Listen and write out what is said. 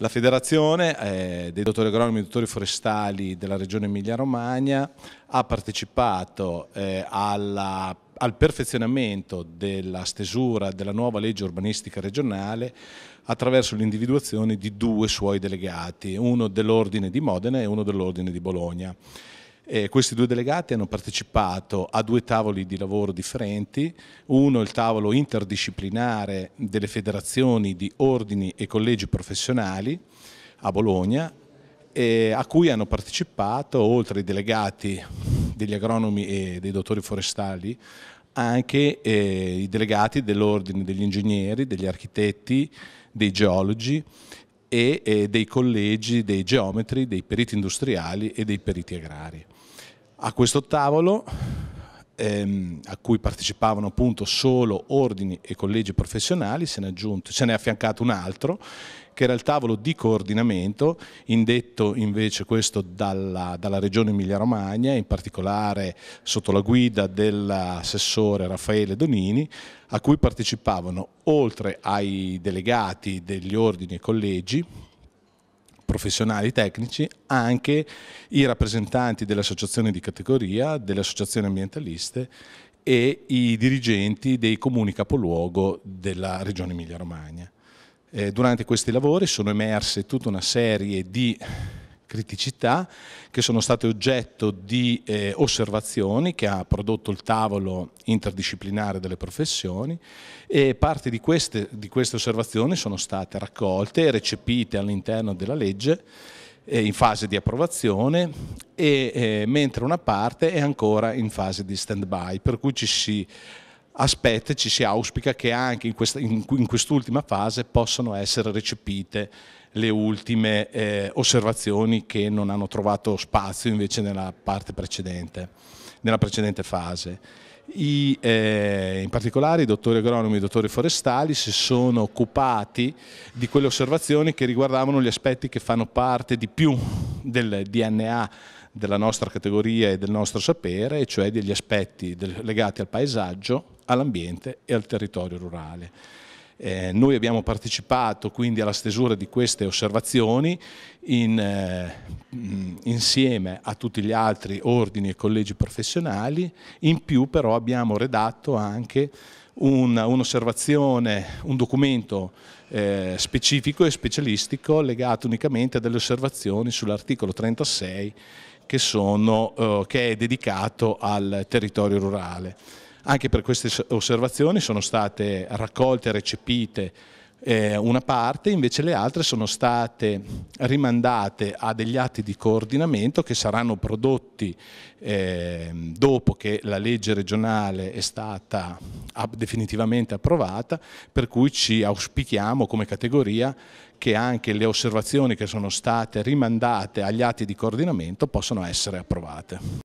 La federazione eh, dei dottori agronomi e dottori forestali della regione Emilia-Romagna ha partecipato eh, alla, al perfezionamento della stesura della nuova legge urbanistica regionale attraverso l'individuazione di due suoi delegati, uno dell'ordine di Modena e uno dell'ordine di Bologna. Eh, questi due delegati hanno partecipato a due tavoli di lavoro differenti, uno il tavolo interdisciplinare delle federazioni di ordini e collegi professionali a Bologna, eh, a cui hanno partecipato, oltre ai delegati degli agronomi e dei dottori forestali, anche eh, i delegati dell'ordine degli ingegneri, degli architetti, dei geologi e eh, dei collegi dei geometri, dei periti industriali e dei periti agrari. A questo tavolo ehm, a cui partecipavano appunto solo ordini e collegi professionali, se ne è, affiancato un altro che era il tavolo di coordinamento, indetto invece questo dalla, dalla regione Emilia-Romagna, in particolare sotto la guida dell'assessore Raffaele Donini, a cui partecipavano, oltre ai delegati degli ordini e collegi, professionali tecnici, anche i rappresentanti delle associazioni di categoria, delle associazioni ambientaliste e i dirigenti dei comuni capoluogo della regione Emilia-Romagna. Eh, durante questi lavori sono emerse tutta una serie di criticità che sono state oggetto di eh, osservazioni che ha prodotto il tavolo interdisciplinare delle professioni e parte di queste, di queste osservazioni sono state raccolte e recepite all'interno della legge eh, in fase di approvazione e eh, mentre una parte è ancora in fase di stand by, per cui ci si aspetta, ci si auspica che anche in quest'ultima quest fase possano essere recepite le ultime eh, osservazioni che non hanno trovato spazio invece nella parte precedente, nella precedente fase. I, eh, in particolare i dottori agronomi e i dottori forestali si sono occupati di quelle osservazioni che riguardavano gli aspetti che fanno parte di più del DNA della nostra categoria e del nostro sapere, e cioè degli aspetti del, legati al paesaggio, all'ambiente e al territorio rurale. Eh, noi abbiamo partecipato quindi alla stesura di queste osservazioni in, eh, insieme a tutti gli altri ordini e collegi professionali, in più però abbiamo redatto anche un'osservazione, un, un documento eh, specifico e specialistico legato unicamente a delle osservazioni sull'articolo 36 che, sono, eh, che è dedicato al territorio rurale. Anche per queste osservazioni sono state raccolte e recepite eh, una parte, invece le altre sono state rimandate a degli atti di coordinamento che saranno prodotti ehm, dopo che la legge regionale è stata definitivamente approvata, per cui ci auspichiamo come categoria che anche le osservazioni che sono state rimandate agli atti di coordinamento possano essere approvate.